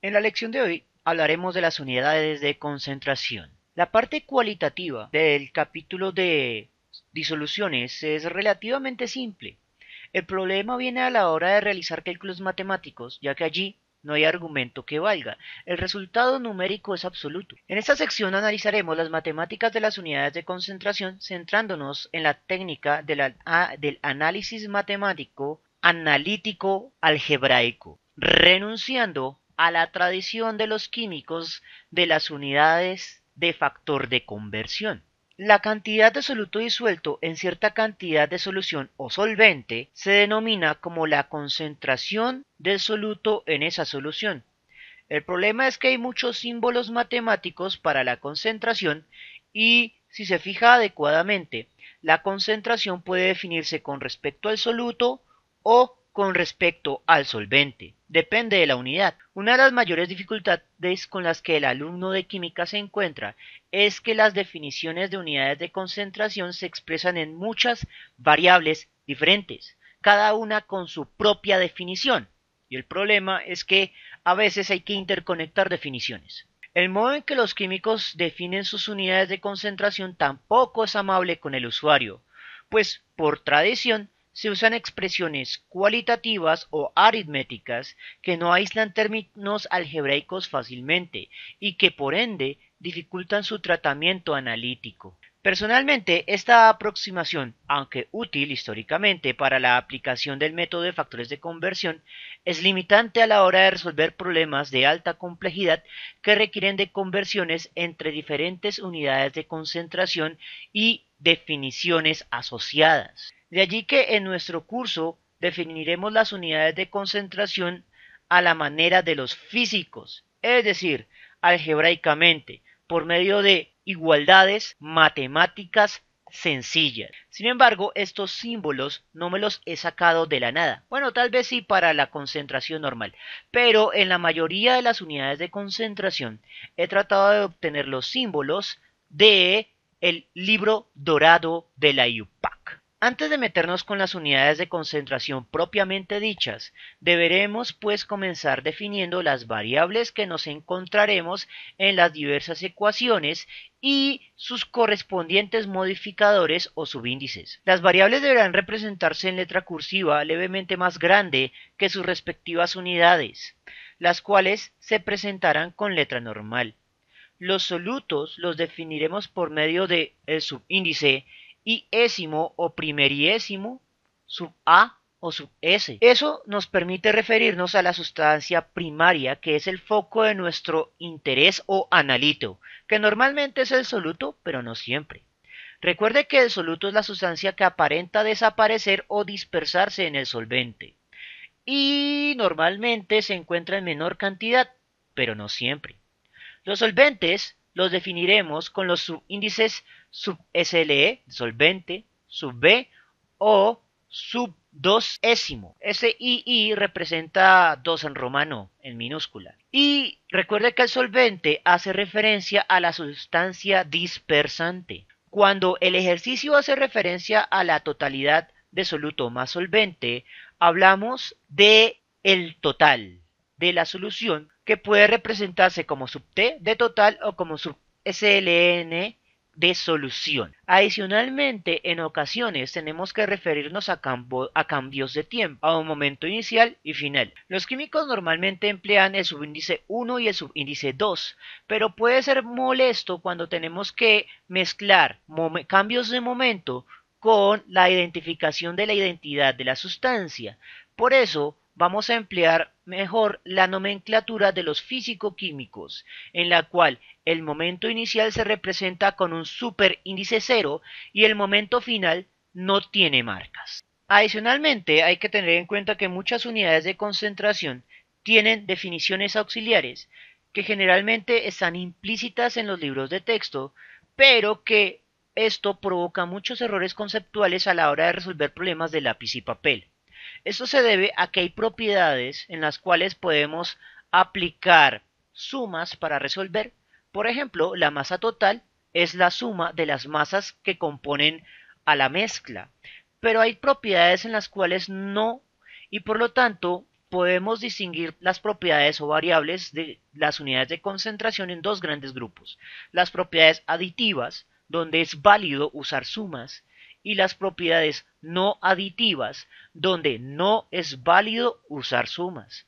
En la lección de hoy hablaremos de las unidades de concentración. La parte cualitativa del capítulo de disoluciones es relativamente simple. El problema viene a la hora de realizar cálculos matemáticos, ya que allí no hay argumento que valga. El resultado numérico es absoluto. En esta sección analizaremos las matemáticas de las unidades de concentración, centrándonos en la técnica ah, del análisis matemático analítico algebraico, renunciando a la tradición de los químicos de las unidades de factor de conversión. La cantidad de soluto disuelto en cierta cantidad de solución o solvente se denomina como la concentración del soluto en esa solución. El problema es que hay muchos símbolos matemáticos para la concentración y, si se fija adecuadamente, la concentración puede definirse con respecto al soluto o con respecto al solvente. Depende de la unidad. Una de las mayores dificultades con las que el alumno de química se encuentra es que las definiciones de unidades de concentración se expresan en muchas variables diferentes, cada una con su propia definición. Y el problema es que a veces hay que interconectar definiciones. El modo en que los químicos definen sus unidades de concentración tampoco es amable con el usuario, pues por tradición se usan expresiones cualitativas o aritméticas que no aíslan términos algebraicos fácilmente y que por ende dificultan su tratamiento analítico. Personalmente, esta aproximación, aunque útil históricamente para la aplicación del método de factores de conversión, es limitante a la hora de resolver problemas de alta complejidad que requieren de conversiones entre diferentes unidades de concentración y definiciones asociadas. De allí que en nuestro curso definiremos las unidades de concentración a la manera de los físicos, es decir, algebraicamente, por medio de igualdades matemáticas sencillas. Sin embargo, estos símbolos no me los he sacado de la nada. Bueno, tal vez sí para la concentración normal, pero en la mayoría de las unidades de concentración he tratado de obtener los símbolos de el libro dorado de la IUPAC. Antes de meternos con las unidades de concentración propiamente dichas, deberemos pues comenzar definiendo las variables que nos encontraremos en las diversas ecuaciones y sus correspondientes modificadores o subíndices. Las variables deberán representarse en letra cursiva levemente más grande que sus respectivas unidades, las cuales se presentarán con letra normal. Los solutos los definiremos por medio del subíndice y o primeriésimo sub A o sub S. Eso nos permite referirnos a la sustancia primaria, que es el foco de nuestro interés o analito, que normalmente es el soluto, pero no siempre. Recuerde que el soluto es la sustancia que aparenta desaparecer o dispersarse en el solvente. Y normalmente se encuentra en menor cantidad, pero no siempre. Los solventes los definiremos con los subíndices sub SLE, solvente, sub B o sub 2 ésimo Ese representa 2 en romano, en minúscula. Y recuerde que el solvente hace referencia a la sustancia dispersante. Cuando el ejercicio hace referencia a la totalidad de soluto más solvente, hablamos de el total de la solución que puede representarse como sub T de total o como sub SLN e de solución. Adicionalmente, en ocasiones tenemos que referirnos a, a, cambios de tiempo, a un momento inicial y final. Los químicos normalmente emplean el subíndice 1 y el subíndice 2, pero puede ser molesto cuando tenemos que mezclar cambios de momento con la identificación de la identidad de la sustancia. Por eso, vamos a emplear mejor la nomenclatura de los físico-químicos, en la cual el momento inicial se representa con un superíndice cero y el momento final no tiene marcas. Adicionalmente, hay que tener en cuenta que muchas unidades de concentración tienen definiciones auxiliares, que generalmente están implícitas en los libros de texto, pero que esto provoca muchos errores conceptuales a la hora de resolver problemas de lápiz y papel. Esto se debe a que hay propiedades en las cuales podemos aplicar sumas para resolver. Por ejemplo, la masa total es la suma de las masas que componen a la mezcla. Pero hay propiedades en las cuales no y por lo tanto podemos distinguir las propiedades o variables de las unidades de concentración en dos grandes grupos. Las propiedades aditivas, donde es válido usar sumas, y las propiedades no aditivas, donde no es válido usar sumas.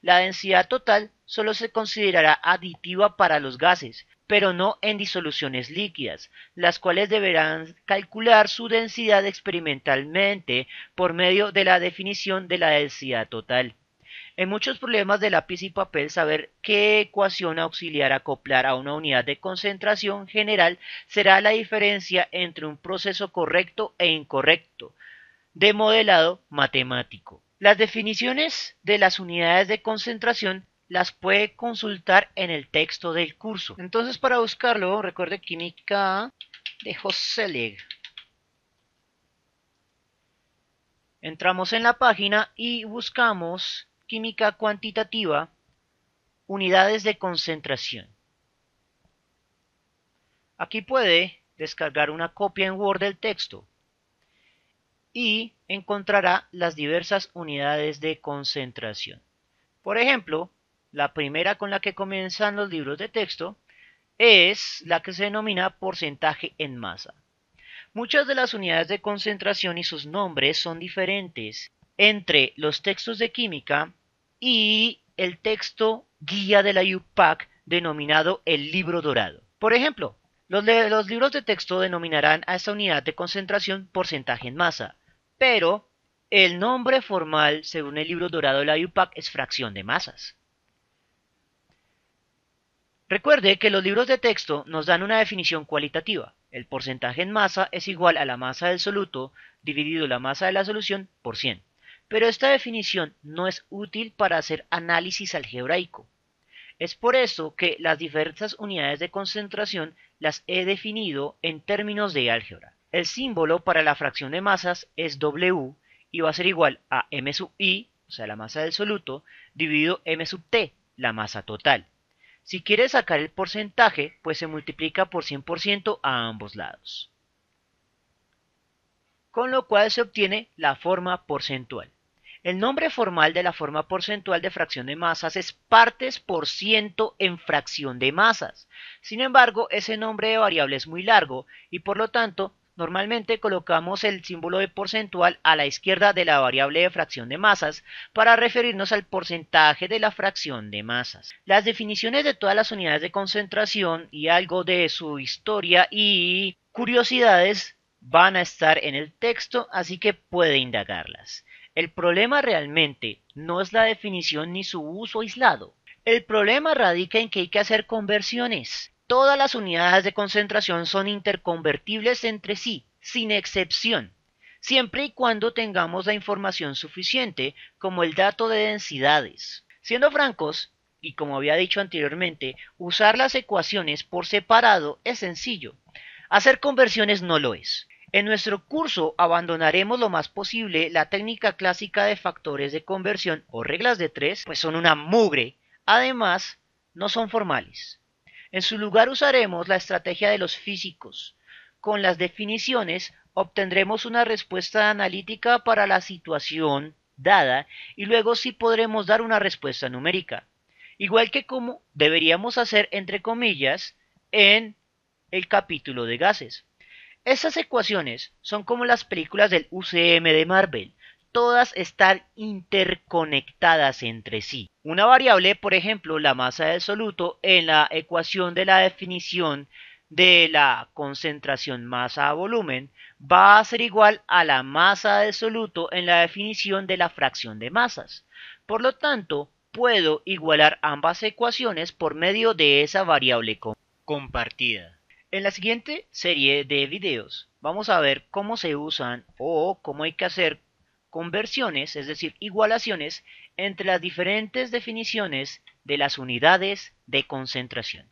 La densidad total solo se considerará aditiva para los gases, pero no en disoluciones líquidas, las cuales deberán calcular su densidad experimentalmente por medio de la definición de la densidad total. En muchos problemas de lápiz y papel, saber qué ecuación auxiliar acoplar a una unidad de concentración general será la diferencia entre un proceso correcto e incorrecto de modelado matemático. Las definiciones de las unidades de concentración las puede consultar en el texto del curso. Entonces, para buscarlo, recuerde Química de Leg. Entramos en la página y buscamos química cuantitativa, unidades de concentración. Aquí puede descargar una copia en Word del texto y encontrará las diversas unidades de concentración. Por ejemplo, la primera con la que comienzan los libros de texto es la que se denomina porcentaje en masa. Muchas de las unidades de concentración y sus nombres son diferentes entre los textos de química y el texto guía de la IUPAC denominado el libro dorado. Por ejemplo, los, libros de texto denominarán a esta unidad de concentración porcentaje en masa, pero el nombre formal, según el libro dorado de la IUPAC, es fracción de masas. Recuerde que los libros de texto nos dan una definición cualitativa. El porcentaje en masa es igual a la masa del soluto dividido la masa de la solución por 100 pero esta definición no es útil para hacer análisis algebraico. Es por eso que las diversas unidades de concentración las he definido en términos de álgebra. El símbolo para la fracción de masas es W y va a ser igual a M sub I, o sea la masa del soluto, dividido M sub T, la masa total. Si quieres sacar el porcentaje, pues se multiplica por 100% a ambos lados. Con lo cual se obtiene la forma porcentual. El nombre formal de la forma porcentual de fracción de masas es partes por ciento en fracción de masas. Sin embargo, ese nombre de variable es muy largo y por lo tanto, normalmente colocamos el símbolo de porcentual a la izquierda de la variable de fracción de masas para referirnos al porcentaje de la fracción de masas. Las definiciones de todas las unidades de concentración y algo de su historia y curiosidades van a estar en el texto, así que puede indagarlas. El problema realmente no es la definición ni su uso aislado. El problema radica en que hay que hacer conversiones. Todas las unidades de concentración son interconvertibles entre sí, sin excepción, siempre y cuando tengamos la información suficiente como el dato de densidades. Siendo francos, y como había dicho anteriormente, usar las ecuaciones por separado es sencillo. Hacer conversiones no lo es. En nuestro curso abandonaremos lo más posible la técnica clásica de factores de conversión o reglas de tres, pues son una mugre. Además, no son formales. En su lugar usaremos la estrategia de los físicos. Con las definiciones obtendremos una respuesta analítica para la situación dada y luego sí podremos dar una respuesta numérica. Igual que como deberíamos hacer entre comillas en el capítulo de gases. Esas ecuaciones son como las películas del UCM de Marvel, todas están interconectadas entre sí. Una variable, por ejemplo, la masa del soluto en la ecuación de la definición de la concentración masa a volumen va a ser igual a la masa de soluto en la definición de la fracción de masas. Por lo tanto, puedo igualar ambas ecuaciones por medio de esa variable compartida. En la siguiente serie de videos vamos a ver cómo se usan o cómo hay que hacer conversiones, es decir, igualaciones entre las diferentes definiciones de las unidades de concentración.